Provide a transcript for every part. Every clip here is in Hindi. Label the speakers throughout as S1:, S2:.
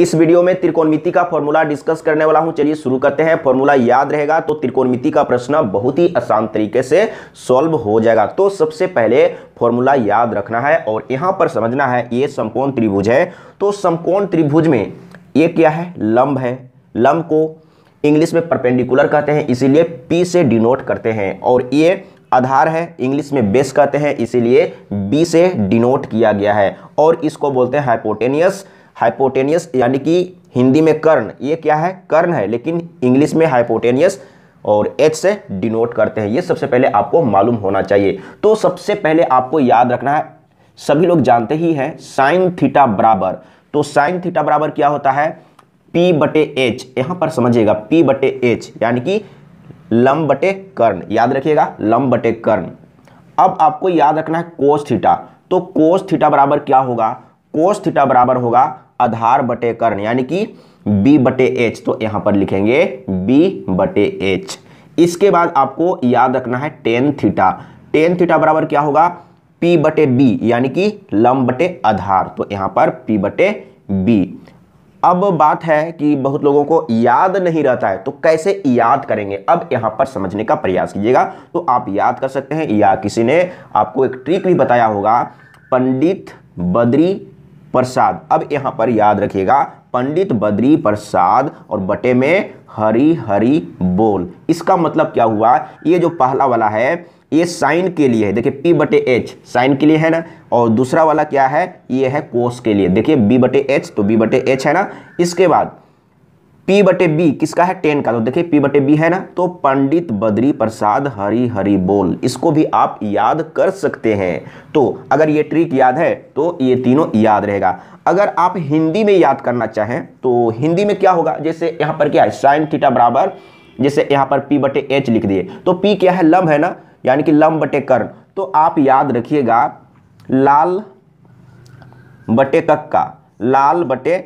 S1: इस वीडियो में त्रिकोणमिति का फॉर्मूला डिस्कस करने वाला हूं चलिए शुरू करते हैं फॉर्मूला याद रहेगा तो त्रिकोणमिति का प्रश्न बहुत ही आसान तरीके से सॉल्व हो जाएगा तो सबसे पहले फॉर्मूला याद रखना है और यहां पर समझना है ये समकोण त्रिभुज है तो समकोण त्रिभुज में ये क्या है लंब है लंब को इंग्लिश में परपेंडिकुलर कहते हैं इसीलिए पी से डिनोट करते हैं और ये आधार है इंग्लिश में बेस कहते हैं इसीलिए बी से डिनोट किया गया है और इसको बोलते हैं हाइपोटेनियस है हाइपोटेनियस यानी कि हिंदी में कर्ण ये क्या है कर्ण है लेकिन इंग्लिश में हाइपोटेनियस और एच से डिनोट करते हैं ये सबसे पहले आपको मालूम होना चाहिए तो सबसे पहले आपको याद रखना है सभी लोग जानते ही हैं साइन थीटा बराबर तो साइन थीटा बराबर क्या होता है पी बटे एच यहाँ पर समझिएगा पी बटे एच यानी कि लम बटे कर्ण याद रखिएगा लम बटे कर्ण अब आपको याद रखना है कोस थीटा तो कोस थीटा बराबर क्या होगा कोस थीटा बराबर होगा आधार बटे कर्ण यानी कि B बटे एच तो यहां पर लिखेंगे B बटे एच इसके बाद आपको याद रखना है टेन थीटा टेन थीटा बराबर क्या होगा P बटे बी यानी कि लंब बटे आधार तो यहां पर P बटे बी अब बात है कि बहुत लोगों को याद नहीं रहता है तो कैसे याद करेंगे अब यहां पर समझने का प्रयास कीजिएगा तो आप याद कर सकते हैं या किसी ने आपको एक ट्रिक भी बताया होगा पंडित बद्री प्रसाद अब यहाँ पर याद रखिएगा पंडित बद्री प्रसाद और बटे में हरी हरी बोल इसका मतलब क्या हुआ ये जो पहला वाला है ये साइन के लिए है देखिए पी बटे एच साइन के लिए है ना और दूसरा वाला क्या है ये है कोस के लिए देखिए बी बटे एच तो बी बटे एच है ना इसके बाद पी बटे बी किसका है टेन का तो देखिए पी बटे बी है ना तो पंडित बद्री प्रसाद हरी हरी बोल इसको भी आप याद कर सकते हैं तो अगर ये ट्रिक याद है तो ये तीनों याद रहेगा अगर आप हिंदी में याद करना चाहें तो हिंदी में क्या होगा जैसे यहाँ पर क्या है साइन थीटा बराबर जैसे यहाँ पर पी बटे एच लिख दिए तो पी क्या है लम्ब है ना यानी कि लम बटे कर्ण तो आप याद रखिएगा लाल बटे कक्का लाल बटे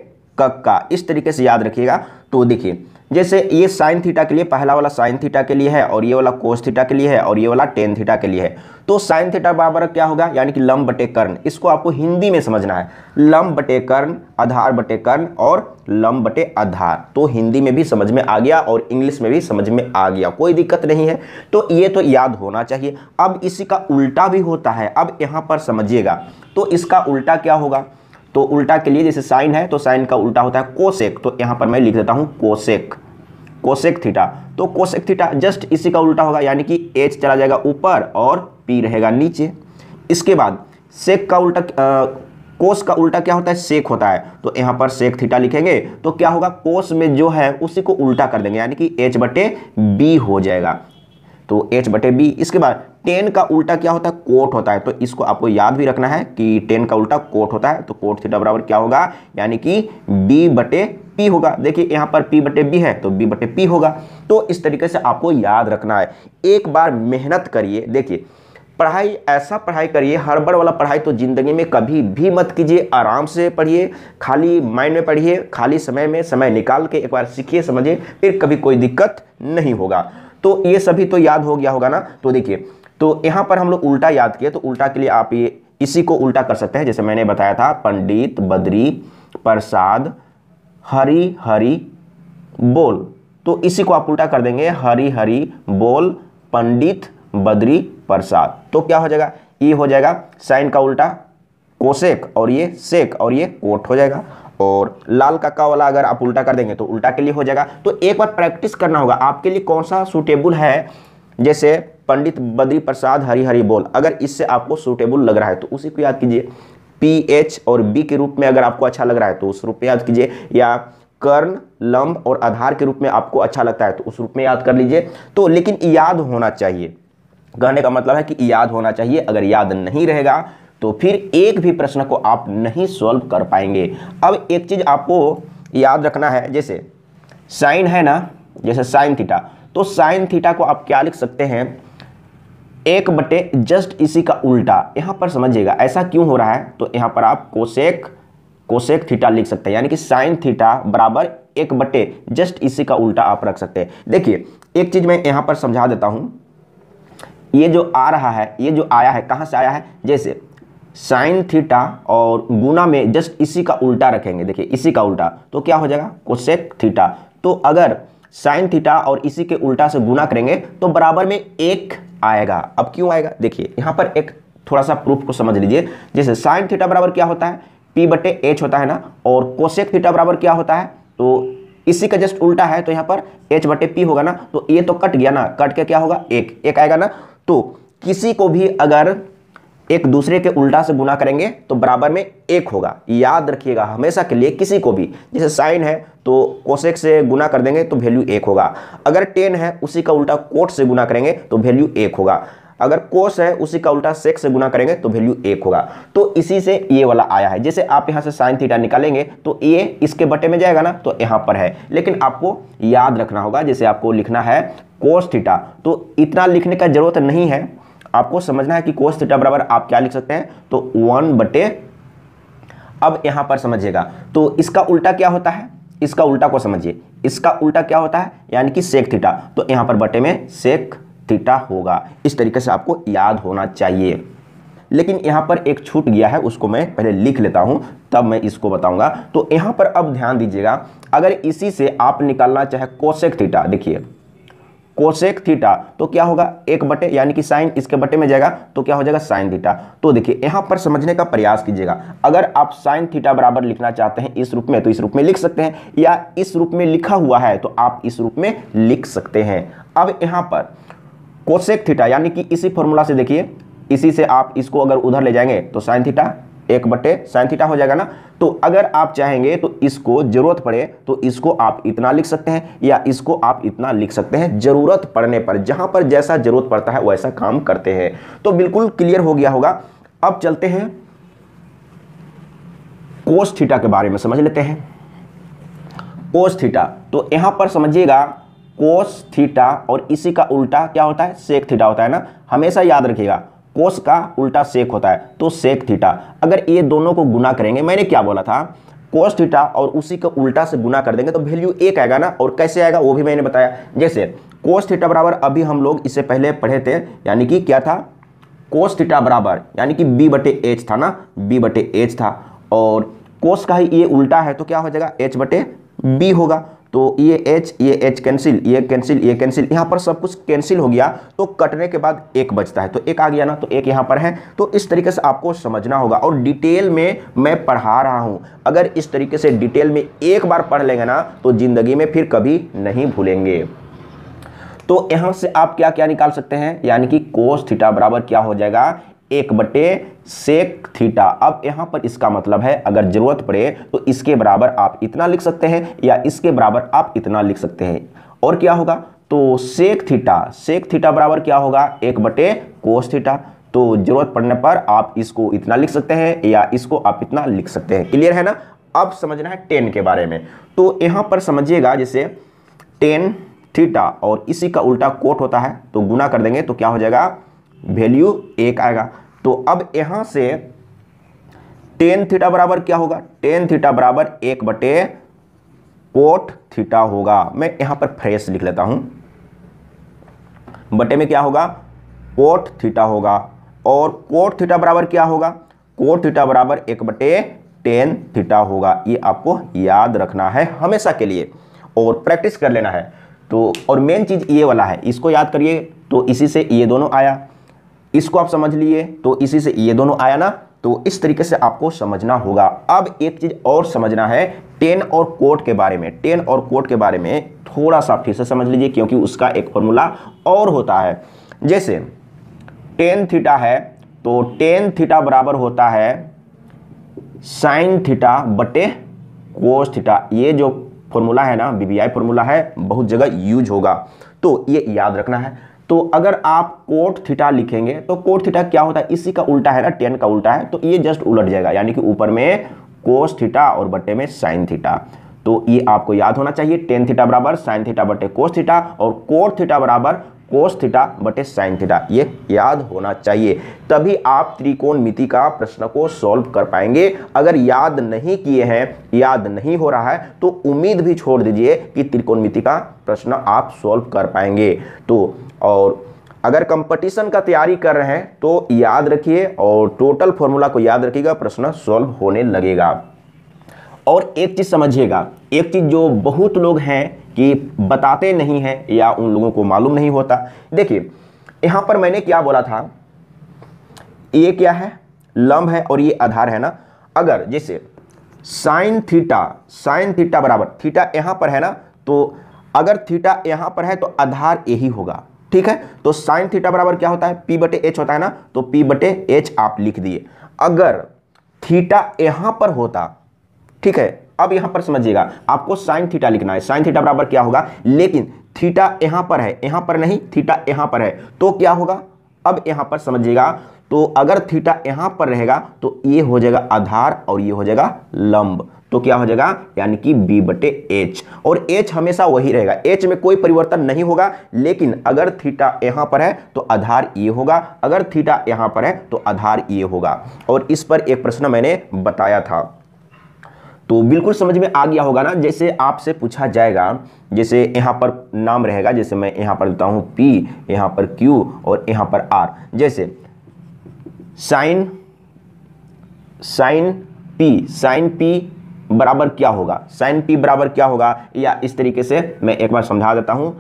S1: कक्का इस तरीके से याद रखिएगा तो देखिए जैसे ये साइन थीटा के लिए पहला वाला साइन थीटा के लिए है और ये वाला कोस थीटा के लिए है और ये वाला टेन थीटा के लिए है तो साइन थीटा बराबर क्या होगा यानी कि लंब बटे कर्ण इसको आपको हिंदी में समझना है लंब बटे कर्ण आधार बटे कर्ण और लंब बटे आधार तो हिंदी में भी समझ में आ गया और इंग्लिश में भी समझ में आ गया कोई दिक्कत नहीं है तो ये तो याद होना चाहिए अब इसी का उल्टा भी होता है अब यहाँ पर समझिएगा तो इसका उल्टा क्या होगा तो उल्टा के लिए जैसे साइन है तो साइन का उल्टा होता है कोसेक तो यहाँ पर मैं लिख देता हूँ कोसेक कोसेक थीटा तो कोसेक थीटा जस्ट इसी का उल्टा होगा यानी कि एच चला जाएगा ऊपर और पी रहेगा नीचे इसके बाद सेक का उल्टा कोस का उल्टा क्या होता है सेक होता है तो यहाँ पर सेक थीटा लिखेंगे तो क्या होगा कोस में जो है उसी को उल्टा कर देंगे यानी कि एच बटे बी हो जाएगा तो एच बटे बी इसके बाद टेन का उल्टा क्या होता है कोट होता है तो इसको आपको याद भी रखना है कि टेन का उल्टा कोट होता है तो कोट थीटा बराबर क्या होगा यानी कि बी बटे पी होगा देखिए यहाँ पर पी बटे बी है तो बी बटे पी होगा तो इस तरीके से आपको याद रखना है एक बार मेहनत करिए देखिए पढ़ाई ऐसा पढ़ाई करिए हड़बड़ वाला पढ़ाई तो ज़िंदगी में कभी भी मत कीजिए आराम से पढ़िए खाली माइंड में पढ़िए खाली समय में समय निकाल के एक बार सीखिए समझिए फिर कभी कोई दिक्कत नहीं होगा तो ये सभी तो याद हो गया होगा ना तो देखिए तो यहां पर हम लोग उल्टा याद किए तो उल्टा के लिए आप ये इसी को उल्टा कर सकते हैं जैसे मैंने बताया था पंडित बद्री प्रसाद हरी हरी बोल तो इसी को आप उल्टा कर देंगे हरी हरी बोल पंडित बद्री प्रसाद तो क्या हो जाएगा ये हो जाएगा साइन का उल्टा कोशेक और ये सेक और ये कोट हो जाएगा और लाल कक्का वाला अगर आप उल्टा कर देंगे तो उल्टा के लिए हो जाएगा तो एक बार प्रैक्टिस करना होगा आपके लिए कौन सा सूटेबल है जैसे पंडित बद्री प्रसाद हरी हरी बोल अगर इससे आपको सूटेबल लग रहा है तो उसी को याद कीजिए पी एच और बी के रूप में अगर आपको अच्छा लग रहा है तो उस रूप में याद कीजिए या कर्ण लंब और आधार के रूप में आपको अच्छा लगता है तो उस रूप में याद कर लीजिए तो लेकिन याद होना चाहिए कहने का मतलब है कि याद होना चाहिए अगर याद नहीं रहेगा तो फिर एक भी प्रश्न को आप नहीं सॉल्व कर पाएंगे अब एक चीज़ आपको याद रखना है जैसे साइन है ना जैसे साइन थीटा तो साइन थीटा को आप क्या लिख सकते हैं एक बटे जस्ट इसी का उल्टा यहां पर समझिएगा ऐसा क्यों हो रहा है तो यहां पर आप कोशेक कोशेक थीटा लिख सकते हैं यानी कि साइन थीटा बराबर एक बटे जस्ट इसी का उल्टा आप रख सकते हैं देखिए एक चीज़ मैं यहां पर समझा देता हूं ये जो आ रहा है ये जो आया है कहां से आया है जैसे साइन थीटा और गुना में जस्ट इसी का उल्टा रखेंगे देखिए इसी का उल्टा तो क्या हो जाएगा कोसेक थीटा तो अगर साइन थीटा और इसी के उल्टा से गुना करेंगे तो बराबर में एक आएगा अब क्यों आएगा देखिए यहाँ पर एक थोड़ा सा प्रूफ को समझ लीजिए जैसे साइन थीटा बराबर क्या होता है पी बटे एच होता है ना और कोसेक थीटा बराबर क्या होता है तो इसी का जस्ट उल्टा है तो यहाँ पर एच बटे पी होगा ना तो ये तो कट गया ना कट के क्या होगा एक एक आएगा ना तो किसी को भी अगर एक दूसरे के उल्टा से गुना करेंगे तो बराबर में एक होगा याद रखिएगा हमेशा के लिए किसी को भी जैसे साइन है तो कोशेक से गुना कर देंगे तो वैल्यू एक होगा अगर टेन है उसी का उल्टा कोट से गुना करेंगे तो वैल्यू एक होगा अगर कोस है उसी का उल्टा सेक से गुना करेंगे तो वैल्यू एक होगा तो इसी से ये वाला आया है जैसे आप यहाँ से साइन थीटा निकालेंगे तो ये इसके बटे में जाएगा ना तो यहाँ पर है लेकिन आपको याद रखना होगा जैसे आपको लिखना है कोस थीटा तो इतना लिखने का जरूरत नहीं है आपको समझना है कि कोस थीटा बराबर आप क्या लिख सकते हैं तो वन बटे अब यहां पर समझिएगा तो इसका उल्टा क्या होता है इसका उल्टा को समझिए इसका उल्टा क्या होता है यानी कि सेक थीटा तो यहां पर बटे में सेक थीटा होगा इस तरीके से आपको याद होना चाहिए लेकिन यहां पर एक छूट गया है उसको मैं पहले लिख लेता हूं तब मैं इसको बताऊंगा तो यहां पर अब ध्यान दीजिएगा अगर इसी से आप निकालना चाहे कोसेक थीटा देखिए कोशेक थीटा तो क्या होगा एक बटे यानी कि साइन इसके बटे में जाएगा तो क्या हो जाएगा साइन थीटा तो देखिए यहां पर समझने का प्रयास कीजिएगा अगर आप साइन थीटा बराबर लिखना चाहते हैं इस रूप में तो इस रूप में लिख सकते हैं या इस रूप में लिखा हुआ है तो आप इस रूप में लिख सकते हैं अब यहां पर कोशेक थीटा यानी कि इसी फॉर्मूला से देखिए इसी से आप इसको अगर उधर ले जाएंगे तो साइन थीटा एक बटे साइन थीटा हो जाएगा ना तो अगर आप चाहेंगे तो इसको जरूरत पड़े तो इसको आप इतना लिख सकते हैं या इसको आप इतना लिख सकते हैं जरूरत पड़ने पर जहां पर जैसा जरूरत पड़ता है वैसा काम करते हैं तो बिल्कुल क्लियर हो गया होगा अब चलते हैं कोस थीटा के बारे में समझ लेते हैं कोस थीटा तो यहां पर समझिएगा कोस थीटा और इसी का उल्टा क्या होता है सेक थीटा होता है ना हमेशा याद रखिएगा कोस का उल्टा सेक होता है तो सेक थीटा अगर ये दोनों को गुना करेंगे मैंने क्या बोला था कोस थीटा और उसी का उल्टा से गुना कर देंगे तो वैल्यू एक आएगा ना और कैसे आएगा वो भी मैंने बताया जैसे कोस थीटा बराबर अभी हम लोग इससे पहले पढ़े थे यानी कि क्या था कोस थीटा बराबर यानी कि बी बटे एच था ना बी बटे एच था और कोस का ही ये उल्टा है तो क्या हो जाएगा एच बटे बी होगा तो ये एच ये एच कैंसिल ये कैंसिल ये कैंसिल यहाँ पर सब कुछ कैंसिल हो गया तो कटने के बाद एक बचता है तो एक आ गया ना तो एक यहाँ पर है तो इस तरीके से आपको समझना होगा और डिटेल में मैं पढ़ा रहा हूँ अगर इस तरीके से डिटेल में एक बार पढ़ लेंगे ना तो ज़िंदगी में फिर कभी नहीं भूलेंगे तो यहाँ से आप क्या क्या निकाल सकते हैं यानी कि कोस थीटा बराबर क्या हो जाएगा एक बटे सेक थीटा अब यहां पर इसका मतलब है अगर ज़रूरत पड़े तो इसके बराबर आप इतना लिख सकते हैं या इसके बराबर आप इतना लिख सकते हैं और क्या होगा तो सेक थीटा सेक थीटा बराबर क्या होगा एक बटे कोस थीटा तो जरूरत पड़ने पर आप इसको इतना लिख सकते हैं या इसको आप इतना लिख सकते हैं क्लियर है ना अब समझना है टेन के बारे में तो यहां पर समझिएगा जैसे टेन थीटा और इसी का उल्टा कोट होता है तो गुना कर देंगे तो क्या हो जाएगा वैल्यू एक आएगा तो अब यहां से टेन थीटा बराबर क्या होगा टेन थीटा बराबर एक बटे कोट थीटा होगा मैं यहां पर फ्रेश लिख लेता हूं बटे में क्या होगा कोट थीटा होगा और कोट थीटा बराबर क्या होगा कोट थीटा बराबर एक बटे टेन थीटा होगा ये आपको याद रखना है हमेशा के लिए और प्रैक्टिस कर लेना है तो और मेन चीज़ ये वाला है इसको याद करिए तो इसी से ये दोनों आया इसको आप समझ लिए तो इसी से ये दोनों आया ना तो इस तरीके से आपको समझना होगा अब एक चीज़ और समझना है टेन और कोट के बारे में टेन और कोट के बारे में थोड़ा सा फिर से समझ लीजिए क्योंकि उसका एक फॉर्मूला और होता है जैसे टेन थीटा है तो टेन थीटा बराबर होता है साइन थीटा बटे कोस थीटा ये जो फॉर्मूला है ना बीबीआई फॉर्मूला है बहुत जगह यूज होगा तो ये याद रखना है तो अगर आप कोट थीटा लिखेंगे तो कोट थीटा क्या होता है इसी का उल्टा है ना टेन का उल्टा है तो ये जस्ट उलट जाएगा यानी कि ऊपर में कोस थीटा और बटे में साइन थीटा तो ये आपको याद होना चाहिए टेन थीटा बराबर साइन थीटा बटे कोस थीटा और कोट थीटा बराबर कोस थीटा बटे साइन थीटा ये याद होना चाहिए तभी आप त्रिकोणमिति का प्रश्न को सॉल्व कर पाएंगे अगर याद नहीं किए हैं याद नहीं हो रहा है तो उम्मीद भी छोड़ दीजिए कि त्रिकोणमिति का प्रश्न आप सॉल्व कर पाएंगे तो और अगर कंपटीशन का तैयारी कर रहे हैं तो याद रखिए और टोटल फॉर्मूला को याद रखिएगा प्रश्न सॉल्व होने लगेगा और एक चीज़ समझिएगा एक चीज़ जो बहुत लोग हैं कि बताते नहीं हैं या उन लोगों को मालूम नहीं होता देखिए यहाँ पर मैंने क्या बोला था ये क्या है लम्ब है और ये आधार है ना अगर जैसे साइन थीटा साइन थीटा बराबर थीटा यहाँ पर है ना तो अगर थीटा यहाँ पर है तो आधार यही होगा ठीक है तो साइन थीटा बराबर क्या होता है पी बटे एच होता है ना तो पी बटे एच आप लिख दिए अगर थीटा यहाँ पर होता ठीक है अब यहां पर समझिएगा आपको साइन थीटा लिखना है साइन थीटा बराबर क्या होगा लेकिन थीटा यहां पर है यहां पर नहीं थीटा यहां पर है तो क्या होगा अब यहां पर समझिएगा तो अगर थीटा यहां पर रहेगा तो ये हो जाएगा आधार और ये हो जाएगा लंब तो क्या हो जाएगा यानी कि b बटे एच और h हमेशा वही रहेगा h में कोई परिवर्तन नहीं होगा लेकिन अगर थीटा यहां पर है तो आधार ये होगा अगर थीटा यहां पर है तो आधार ये होगा और इस पर एक प्रश्न मैंने बताया था तो बिल्कुल समझ में आ गया होगा ना जैसे आपसे पूछा जाएगा जैसे यहाँ पर नाम रहेगा जैसे मैं यहाँ पर देता हूँ पी यहाँ पर क्यू और यहाँ पर आर जैसे sine sine P sine P बराबर क्या होगा साइन पी बराबर क्या होगा या इस तरीके से मैं एक बार समझा देता हूँ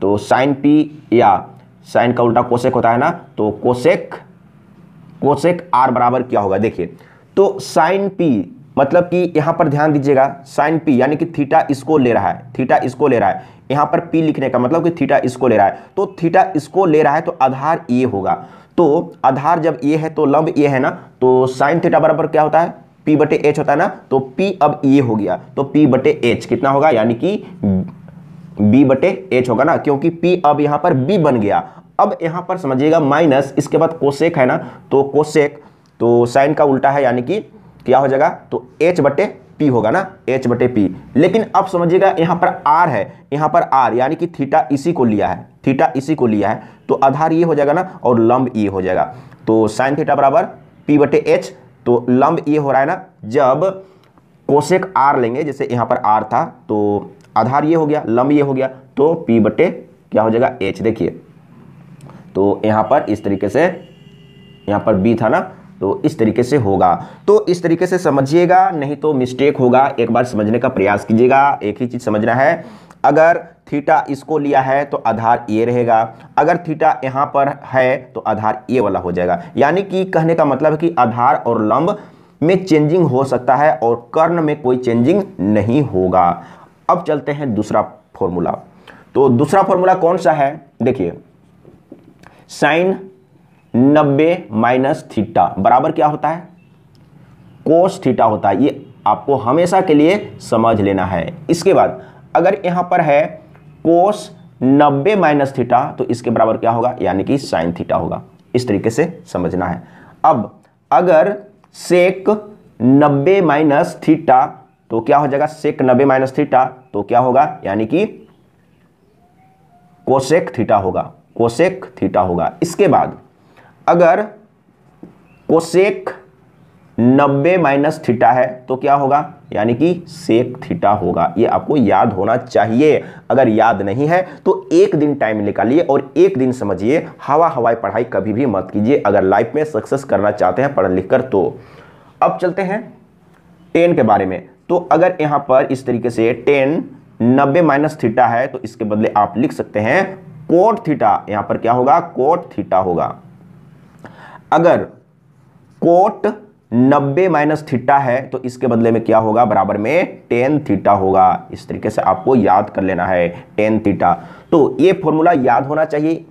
S1: तो साइन पी या साइन का उल्टा कोसेक होता है ना तो कोसेक कोसेक आर बराबर क्या होगा देखिए तो साइन पी मतलब कि यहाँ पर ध्यान दीजिएगा साइन पी यानी कि थीटा इसको ले रहा है थीटा इसको ले रहा है यहाँ पर पी लिखने का मतलब कि थीटा इसको ले रहा है तो थीटा इसको ले रहा है तो आधार ये होगा तो आधार जब ये है तो लंब ये है ना तो साइन थीटा बराबर क्या होता है पी बटे एच होता है ना तो पी अब ये हो गया तो पी बटे एच कितना होगा यानी कि बी बटे एच होगा ना क्योंकि पी अब यहाँ पर बी बन गया अब यहाँ पर समझिएगा माइनस इसके बाद कोसेक है ना तो कोसेक तो साइन का उल्टा है यानी कि क्या हो जाएगा तो एच बटे पी होगा ना एच बटे पी लेकिन अब समझिएगा यहाँ पर आर है यहाँ पर आर यानी कि थीटा इसी को लिया है थीटा इसी को लिया है तो आधार ये हो जाएगा ना और लंब ये e हो जाएगा तो साइन थीटा बराबर पी बटे एच तो लंब ये e हो रहा है ना जब कोशेक आर लेंगे जैसे यहाँ पर आर था तो आधार ये हो गया लंब ये हो गया तो पी बटे क्या हो जाएगा एच देखिए तो यहाँ पर इस तरीके से यहाँ पर बी था ना तो इस तरीके से होगा तो इस तरीके से समझिएगा नहीं तो मिस्टेक होगा एक बार समझने का प्रयास कीजिएगा एक ही चीज़ समझना है अगर थीटा इसको लिया है तो आधार ये रहेगा अगर थीटा यहां पर है तो आधार ये वाला हो जाएगा यानी कि कहने का मतलब है कि आधार और लंब में चेंजिंग हो सकता है और कर्ण में कोई चेंजिंग नहीं होगा अब चलते हैं दूसरा फॉर्मूला तो दूसरा फॉर्मूला कौन सा है देखिए साइन नब्बे माइनस थीटा बराबर क्या होता है कोस थीटा होता है ये आपको हमेशा के लिए समझ लेना है इसके बाद अगर यहां पर है कोस नब्बे माइनस थीटा तो इसके बराबर क्या होगा यानी कि साइन थीटा होगा इस तरीके से समझना है अब अगर सेक नब्बे माइनस थीटा तो क्या हो जाएगा सेक नब्बे माइनस थीटा तो क्या होगा यानी कि कोसेक थीटा होगा कोसेक थीटा होगा इसके बाद अगर कोसेक 90 माइनस थीटा है तो क्या होगा यानी कि सेक थीटा होगा ये आपको याद होना चाहिए अगर याद नहीं है तो एक दिन टाइम निकालिए और एक दिन समझिए हवा हवाई पढ़ाई कभी भी मत कीजिए अगर लाइफ में सक्सेस करना चाहते हैं पढ़ लिख कर तो अब चलते हैं टेन के बारे में तो अगर यहाँ पर इस तरीके से टेन नब्बे माइनस थीटा है तो इसके बदले आप लिख सकते हैं कोट थीटा यहाँ पर क्या होगा कोट थीटा होगा अगर कोट 90 माइनस थीटा है तो इसके बदले में क्या होगा बराबर में टेन थीटा होगा इस तरीके से आपको याद कर लेना है टेन थीटा तो ये फॉर्मूला याद होना चाहिए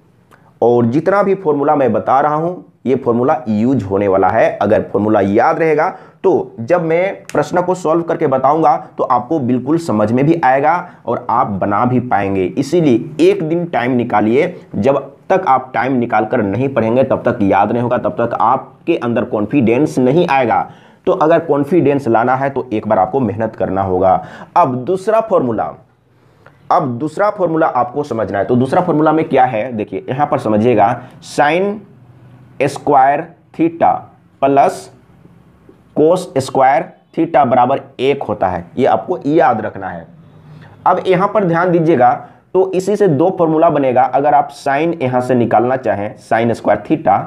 S1: और जितना भी फॉर्मूला मैं बता रहा हूं ये फॉर्मूला यूज होने वाला है अगर फॉर्मूला याद रहेगा तो जब मैं प्रश्न को सॉल्व करके बताऊंगा तो आपको बिल्कुल समझ में भी आएगा और आप बना भी पाएंगे इसीलिए एक दिन टाइम निकालिए जब तक आप टाइम निकाल कर नहीं पढ़ेंगे तब तक याद नहीं होगा तब तक आपके अंदर कॉन्फिडेंस नहीं आएगा तो अगर कॉन्फिडेंस लाना है तो एक बार आपको मेहनत करना होगा अब दूसरा फॉर्मूला अब दूसरा फॉर्मूला आपको समझना है तो दूसरा फॉर्मूला में क्या है देखिए यहां पर समझिएगा sine square theta plus cos square theta बराबर एक होता है ये आपको याद रखना है अब यहां पर ध्यान दीजिएगा तो इसी से दो फॉर्मूला बनेगा अगर आप साइन यहां से निकालना चाहें साइन स्क्वायर थीटा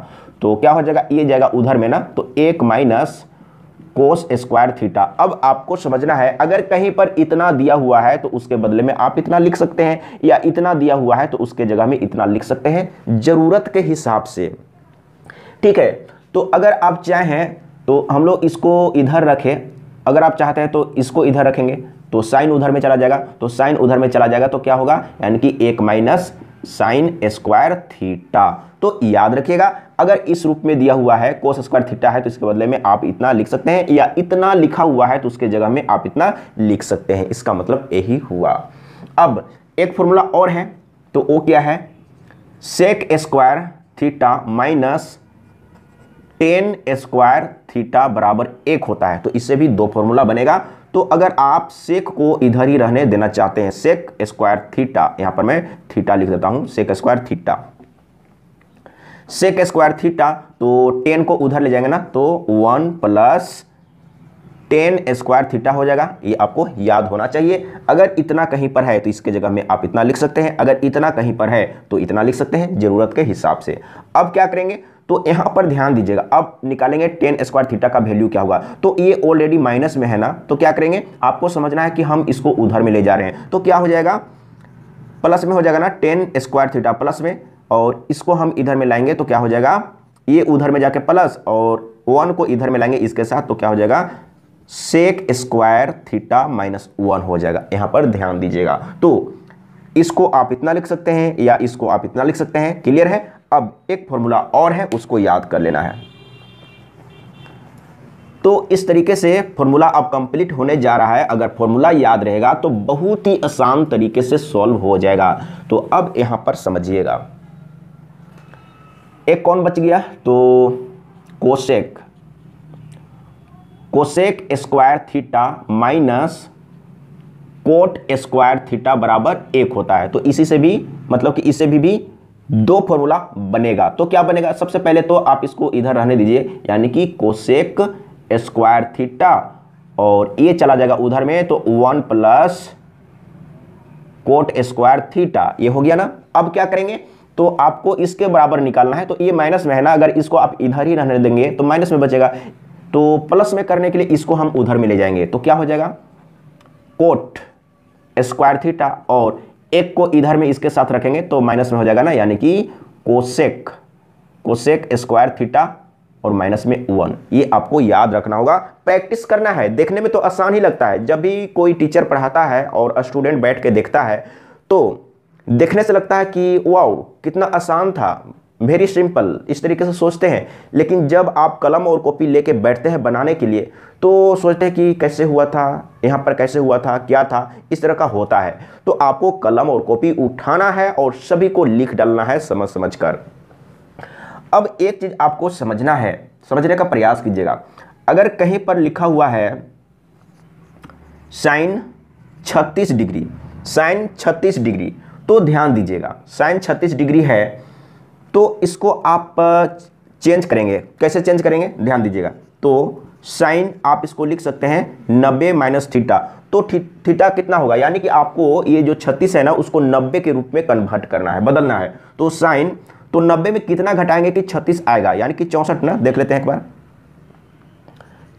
S1: तो क्या हो जाएगा ये जाएगा उधर में ना तो एक माइनस कोस स्क्वायर थीटा अब आपको समझना है अगर कहीं पर इतना दिया हुआ है तो उसके बदले में आप इतना लिख सकते हैं या इतना दिया हुआ है तो उसके जगह में इतना लिख सकते हैं ज़रूरत के हिसाब से ठीक है तो अगर आप चाहें तो हम लोग इसको इधर रखें अगर आप चाहते हैं तो इसको इधर रखेंगे तो साइन उधर में चला जाएगा तो साइन उधर में चला जाएगा तो क्या होगा यानी कि एक माइनस साइन स्क्वायर थीटा तो याद रखिएगा अगर इस रूप में दिया हुआ है कोस स्क्वायर थीटा है तो इसके बदले में आप इतना लिख सकते हैं या इतना लिखा हुआ है तो उसके जगह में आप इतना लिख सकते हैं इसका मतलब यही हुआ अब एक फॉर्मूला और है तो वो क्या है sec square theta minus tan square theta बराबर एक होता है तो इससे भी दो फॉर्मूला बनेगा तो अगर आप सेक को इधर ही रहने देना चाहते हैं सेक स्क्वायर थीटा यहां पर मैं थीटा लिख देता हूं sec square theta sec square theta तो टेन को उधर ले जाएंगे ना तो one plus tan square theta हो जाएगा ये आपको याद होना चाहिए अगर इतना कहीं पर है तो इसके जगह में आप इतना लिख सकते हैं अगर इतना कहीं पर है तो इतना लिख सकते हैं ज़रूरत के हिसाब से अब क्या करेंगे तो यहां पर ध्यान दीजिएगा अब निकालेंगे टेन स्क्वायर थीटा का वैल्यू क्या होगा तो ये ऑलरेडी माइनस में है ना तो क्या करेंगे आपको समझना है कि हम इसको उधर में ले जा रहे हैं तो क्या हो जाएगा प्लस में हो जाएगा ना टेन स्क्वायर थीटा प्लस में और इसको हम इधर में लाएंगे तो क्या हो जाएगा ये उधर में जाके प्लस और वन को इधर में लाएंगे इसके साथ तो क्या हो जाएगा sec square theta minus one हो जाएगा यहां पर ध्यान दीजिएगा तो इसको आप इतना लिख सकते हैं या इसको आप इतना लिख सकते हैं क्लियर है अब एक फॉर्मूला और है उसको याद कर लेना है तो इस तरीके से फॉर्मूला अब कंप्लीट होने जा रहा है अगर फॉर्मूला याद रहेगा तो बहुत ही आसान तरीके से सॉल्व हो जाएगा तो अब यहां पर समझिएगा एक कौन बच गया तो cosec cosec square theta minus cot square theta बराबर एक होता है तो इसी से भी मतलब कि इसे भी भी दो फॉर्मूला बनेगा तो क्या बनेगा सबसे पहले तो आप इसको इधर रहने दीजिए यानी कि कोसेक स्क्वायर थीटा और ये चला जाएगा उधर में तो one plus cot square theta ये हो गया ना अब क्या करेंगे तो आपको इसके बराबर निकालना है तो ये माइनस में है ना अगर इसको आप इधर ही रहने देंगे तो माइनस में बचेगा तो प्लस में करने के लिए इसको हम उधर में ले जाएंगे तो क्या हो जाएगा कोट स्क्वायर थीटा और एक को इधर में इसके साथ रखेंगे तो माइनस में हो जाएगा ना यानी कि कोसेक कोसेक स्क्वायर थीटा और माइनस में वन ये आपको याद रखना होगा प्रैक्टिस करना है देखने में तो आसान ही लगता है जब भी कोई टीचर पढ़ाता है और स्टूडेंट बैठ के देखता है तो देखने से लगता है कि वाओ कितना आसान था वेरी सिंपल इस तरीके से सोचते हैं लेकिन जब आप कलम और कॉपी लेके बैठते हैं बनाने के लिए तो सोचते हैं कि कैसे हुआ था यहाँ पर कैसे हुआ था क्या था इस तरह का होता है तो आपको कलम और कॉपी उठाना है और सभी को लिख डालना है समझ समझ कर अब एक चीज़ आपको समझना है समझने का प्रयास कीजिएगा अगर कहीं पर लिखा हुआ है साइन छत्तीस डिग्री साइन छत्तीस डिग्री तो ध्यान दीजिएगा साइन छत्तीस डिग्री है तो इसको आप चेंज करेंगे कैसे चेंज करेंगे ध्यान दीजिएगा तो साइन आप इसको लिख सकते हैं नब्बे माइनस थीटा तो थी, थीटा कितना होगा यानी कि आपको ये जो छत्तीस है ना उसको नब्बे के रूप में कन्वर्ट करना है बदलना है तो साइन तो नब्बे में कितना घटाएंगे कि छत्तीस आएगा यानी कि चौंसठ ना देख लेते हैं एक बार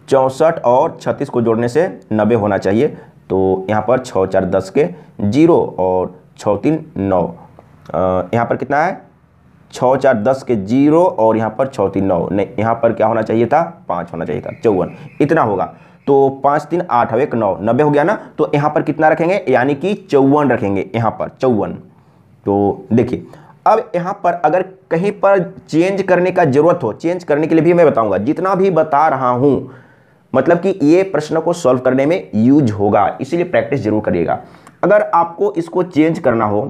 S1: चौसठ और छत्तीस को जोड़ने से नब्बे होना चाहिए तो यहाँ पर छः चार दस के जीरो और छः तीन नौ यहाँ पर कितना है छः चार दस के जीरो और यहाँ पर छः तीन नौ नहीं यहाँ पर क्या होना चाहिए था पाँच होना चाहिए था चौवन इतना होगा तो पाँच तीन आठ एक नौ नब्बे हो गया ना तो यहाँ पर कितना रखेंगे यानी कि चौवन रखेंगे यहाँ पर चौवन तो देखिए अब यहाँ पर अगर कहीं पर चेंज करने का ज़रूरत हो चेंज करने के लिए भी मैं बताऊंगा जितना भी बता रहा हूँ मतलब कि ये प्रश्न को सॉल्व करने में यूज होगा इसीलिए प्रैक्टिस जरूर करिएगा अगर आपको इसको चेंज करना हो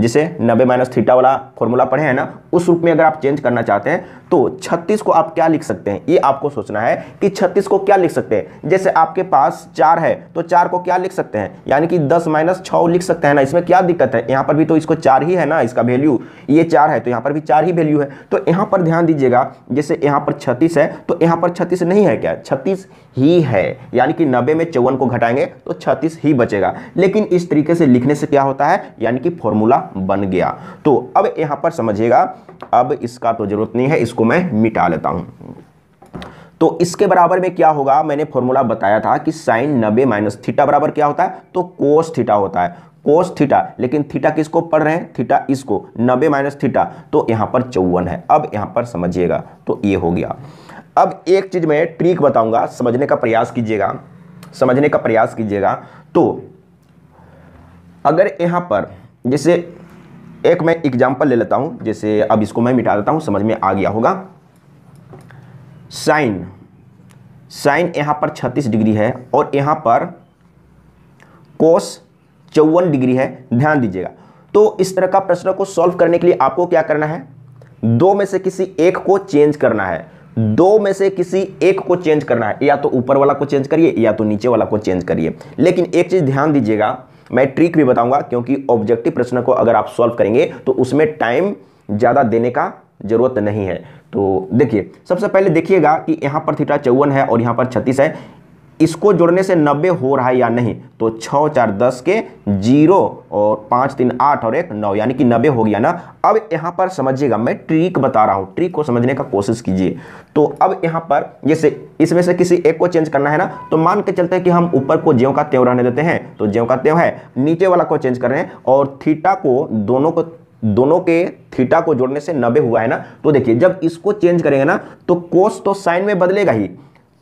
S1: जिसे नब्बे माइनस थीटा वाला फॉर्मूला पढ़े हैं ना उस रूप में अगर आप चेंज करना चाहते हैं तो 36 को आप क्या लिख सकते हैं ये आपको सोचना है कि 36 को क्या लिख सकते हैं जैसे आपके पास चार है तो चार को क्या लिख सकते हैं यानी कि 10 माइनस छ लिख सकते हैं ना इसमें क्या दिक्कत है यहाँ पर भी तो इसको चार ही है ना इसका वैल्यू ये चार है तो यहाँ पर भी चार ही वैल्यू है तो यहाँ पर ध्यान दीजिएगा जैसे यहाँ पर छत्तीस है तो यहाँ पर छत्तीस नहीं है क्या छत्तीस ही है यानी कि नब्बे में चौवन को घटाएंगे तो छत्तीस ही बचेगा लेकिन इस तरीके से लिखने से क्या होता है यानी कि फॉर्मूला बन गया तो अब यहाँ पर समझिएगा अब इसका तो जरूरत नहीं है इसको इसको मैं मिटा लेता हूँ तो इसके बराबर में क्या होगा मैंने फॉर्मूला बताया था कि साइन नब्बे माइनस थीटा बराबर क्या होता है तो कोस थीटा होता है कोस थीटा लेकिन थीटा किसको पढ़ रहे हैं थीटा इसको नब्बे माइनस थीटा तो यहाँ पर चौवन है अब यहाँ पर समझिएगा तो ये हो गया अब एक चीज़ मैं ट्रिक बताऊंगा समझने का प्रयास कीजिएगा समझने का प्रयास कीजिएगा तो अगर यहाँ पर जैसे एक मैं एग्जाम्पल ले लेता हूं जैसे अब इसको मैं मिटा देता हूं समझ में आ गया होगा साइन साइन यहां पर 36 डिग्री है और यहां पर कोस चौवन डिग्री है ध्यान दीजिएगा तो इस तरह का प्रश्न को सॉल्व करने के लिए आपको क्या करना है दो में से किसी एक को चेंज करना है दो में से किसी एक को चेंज करना है या तो ऊपर वाला को चेंज करिए या तो नीचे वाला को चेंज करिए लेकिन एक चीज़ ध्यान दीजिएगा मैं ट्रिक भी बताऊंगा क्योंकि ऑब्जेक्टिव प्रश्न को अगर आप सॉल्व करेंगे तो उसमें टाइम ज़्यादा देने का ज़रूरत नहीं है तो देखिए सबसे पहले देखिएगा कि यहाँ पर थीटा चौवन है और यहाँ पर छत्तीस है इसको जोड़ने से नब्बे हो रहा है या नहीं तो छ चार दस के जीरो और पांच तीन आठ और एक नौ यानी कि नब्बे हो गया ना अब यहाँ पर समझिएगा मैं ट्रिक बता रहा हूँ ट्रिक को समझने का कोशिश कीजिए तो अब यहाँ पर जैसे इसमें से किसी एक को चेंज करना है ना तो मान के चलते हैं कि हम ऊपर को ज्यों का त्यों रहने देते हैं तो ज्यों का त्यों है नीचे वाला को चेंज कर रहे हैं और थीटा को दोनों को दोनों के थीटा को जोड़ने से नब्बे हुआ है ना तो देखिए जब इसको चेंज करेंगे ना तो कोस तो साइन में बदलेगा ही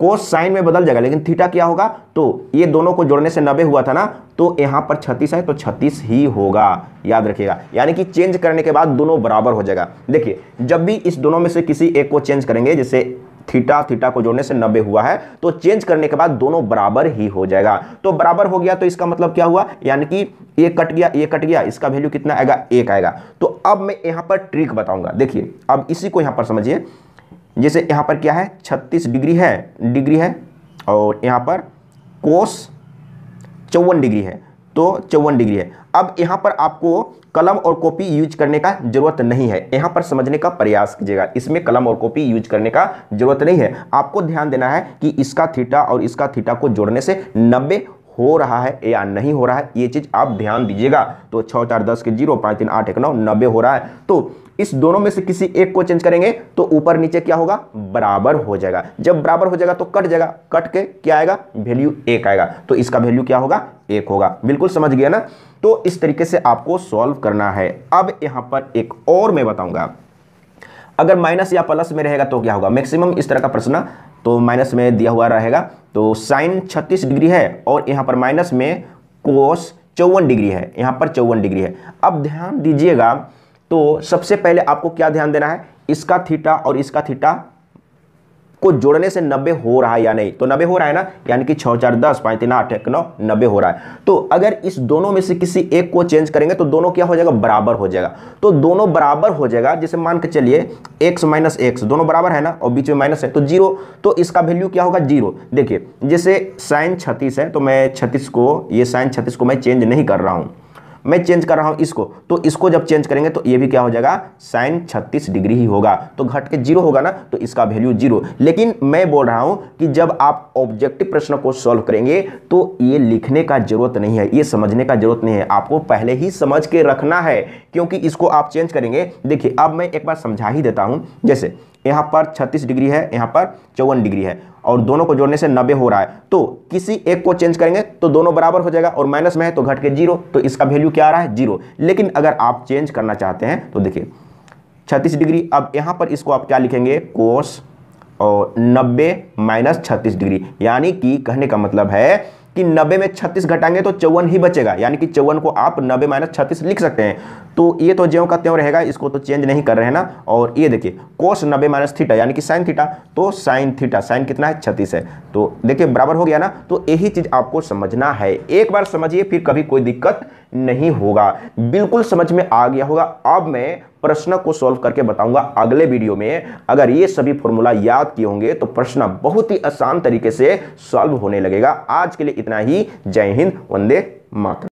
S1: कोस साइन में बदल जाएगा लेकिन थीटा क्या होगा तो ये दोनों को जोड़ने से नब्बे हुआ था ना तो यहाँ पर छत्तीस है तो छत्तीस ही होगा याद रखिएगा यानी कि चेंज करने के बाद दोनों बराबर हो जाएगा देखिए जब भी इस दोनों में से किसी एक को चेंज करेंगे जैसे थीटा थीटा को जोड़ने से नब्बे हुआ है तो चेंज करने के बाद दोनों बराबर ही हो जाएगा तो बराबर हो गया तो इसका मतलब क्या हुआ यानी कि ये कट गया ये कट गया इसका वैल्यू कितना आएगा एक आएगा तो अब मैं यहाँ पर ट्रिक बताऊंगा देखिए अब इसी को यहाँ पर समझिए जैसे यहाँ पर क्या है छत्तीस डिग्री है डिग्री है और यहाँ पर कोस चौवन डिग्री है तो चौवन डिग्री है अब यहाँ पर आपको कलम और कॉपी यूज करने का जरूरत नहीं है यहाँ पर समझने का प्रयास कीजिएगा इसमें कलम और कॉपी यूज करने का जरूरत नहीं है आपको ध्यान देना है कि इसका थीटा और इसका थीटा को जोड़ने से 90 हो रहा है या नहीं हो रहा है ये चीज़ आप ध्यान दीजिएगा तो छः चार दस के जीरो पाँच तीन आठ एक नौ नब्बे हो रहा है तो इस दोनों में से किसी एक को चेंज करेंगे तो ऊपर नीचे क्या होगा बराबर हो जाएगा जब बराबर हो जाएगा तो कट जाएगा कट के क्या आएगा वैल्यू एक आएगा तो इसका वैल्यू क्या होगा एक होगा बिल्कुल समझ गया ना तो इस तरीके से आपको सॉल्व करना है अब यहां पर एक और मैं बताऊंगा अगर माइनस या प्लस में रहेगा तो क्या होगा मैक्सिमम इस तरह का प्रश्न तो माइनस में दिया हुआ रहेगा तो साइन छत्तीस डिग्री है और यहाँ पर माइनस में कोस चौवन डिग्री है यहाँ पर चौवन डिग्री है अब ध्यान दीजिएगा तो सबसे पहले आपको क्या ध्यान देना है इसका थीटा और इसका थीटा को जोड़ने से नब्बे हो रहा है या नहीं तो नब्बे हो रहा है ना यानी कि छः चार दस पाँच तीन आठ एक नौ नब्बे हो रहा है तो अगर इस दोनों में से किसी एक को चेंज करेंगे तो दोनों क्या हो जाएगा बराबर हो जाएगा तो दोनों बराबर हो जाएगा जैसे मान के चलिए एक्स माइनस एक्स दोनों बराबर है ना और बीच में माइनस है तो जीरो तो इसका वैल्यू क्या होगा जीरो देखिए जैसे साइन छत्तीस है तो मैं छत्तीस को ये साइन छत्तीस को मैं चेंज नहीं कर रहा हूँ मैं चेंज कर रहा हूँ इसको तो इसको जब चेंज करेंगे तो ये भी क्या हो जाएगा साइन छत्तीस डिग्री ही होगा तो घट के जीरो होगा ना तो इसका वैल्यू जीरो लेकिन मैं बोल रहा हूं कि जब आप ऑब्जेक्टिव प्रश्न को सॉल्व करेंगे तो ये लिखने का जरूरत नहीं है ये समझने का जरूरत नहीं है आपको पहले ही समझ के रखना है क्योंकि इसको आप चेंज करेंगे देखिए अब मैं एक बार समझा ही देता हूँ जैसे यहाँ पर 36 डिग्री है यहाँ पर चौवन डिग्री है और दोनों को जोड़ने से नब्बे हो रहा है तो किसी एक को चेंज करेंगे तो दोनों बराबर हो जाएगा और माइनस में है तो घट के जीरो तो इसका वैल्यू क्या आ रहा है जीरो लेकिन अगर आप चेंज करना चाहते हैं तो देखिए छत्तीस डिग्री अब यहाँ पर इसको आप क्या लिखेंगे कोस और नब्बे माइनस छत्तीस डिग्री यानी कि कहने का मतलब है कि नब्बे में 36 घटाएंगे तो चौवन ही बचेगा यानी कि चौवन को आप नब्बे माइनस छत्तीस लिख सकते हैं तो ये तो ज्यो का त्यों रहेगा इसको तो चेंज नहीं कर रहे हैं ना और ये देखिए कोस नब्बे माइनस थीटा यानी कि साइन थीटा तो साइन थीटा साइन कितना है छत्तीस है तो देखिए बराबर हो गया ना तो यही चीज़ आपको समझना है एक बार समझिए फिर कभी कोई दिक्कत नहीं होगा बिल्कुल समझ में आ गया होगा अब मैं प्रश्न को सॉल्व करके बताऊंगा अगले वीडियो में अगर ये सभी फॉर्मूला याद किए होंगे तो प्रश्न बहुत ही आसान तरीके से सॉल्व होने लगेगा आज के लिए इतना ही जय हिंद वंदे मातरम